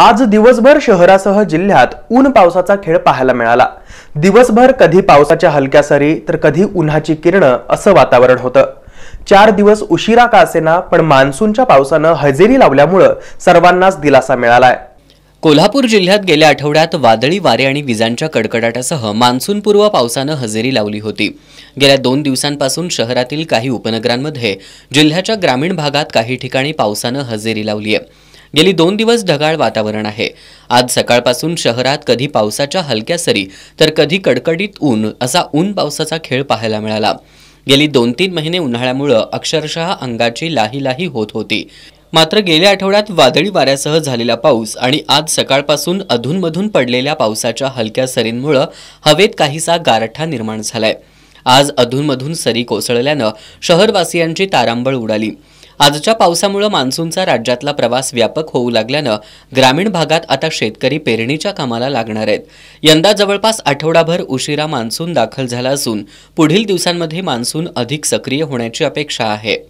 आज दिवसभर शहरासह जिल्ह्यात ऊन पावसाचा खेळ पाहायला मिळाला दिवसभर कधी पावसाच्या हलक्या सरी तर कधी उन्हाची किरणं असं वातावरण होतं चार दिवस उशिरा का असेना पण मान्सूनच्या पावसानं हजेरी लावल्यामुळं सर्वांनाच दिलासा मिळालाय कोल्हापूर जिल्ह्यात गेल्या आठवड्यात वादळी वारे आणि विजांच्या कडकडाटासह मान्सूनपूर्व पावसानं हजेरी लावली होती गेल्या दोन दिवसांपासून शहरातील काही उपनगरांमध्ये जिल्ह्याच्या ग्रामीण भागात काही ठिकाणी पावसानं हजेरी लावली आहे गेली दोन दिवस ढगाळ वातावरण आहे आज सकाळपासून शहरात कधी पावसाच्या हलक्या सरी तर कधी कडकडीत ऊन असा ऊन पावसाचा खेळ पाहायला मिळाला गेली दोन तीन महिने उन्हाळ्यामुळं अक्षरशः अंगाची लाही लाही होत होती मात्र गेल्या आठवड्यात वादळी वाऱ्यासह झालेला पाऊस आणि आज सकाळपासून अधूनमधून पडलेल्या पावसाच्या हलक्या सरींमुळं हवेत काहीसा गारठा निर्माण झालाय आज अधूनमधून सरी कोसळल्यानं शहरवासियांची तारांबळ उडाली आजच्या पावसामुळे मान्सूनचा राज्यातला प्रवास व्यापक होऊ लागल्यानं ग्रामीण भागात आता शेतकरी पेरणीच्या कामाला लागणार आहेत यंदा जवळपास आठवडाभर उशिरा मान्सून दाखल झाला असून पुढील दिवसांमध्ये मान्सून अधिक सक्रिय होण्याची अपेक्षा आहे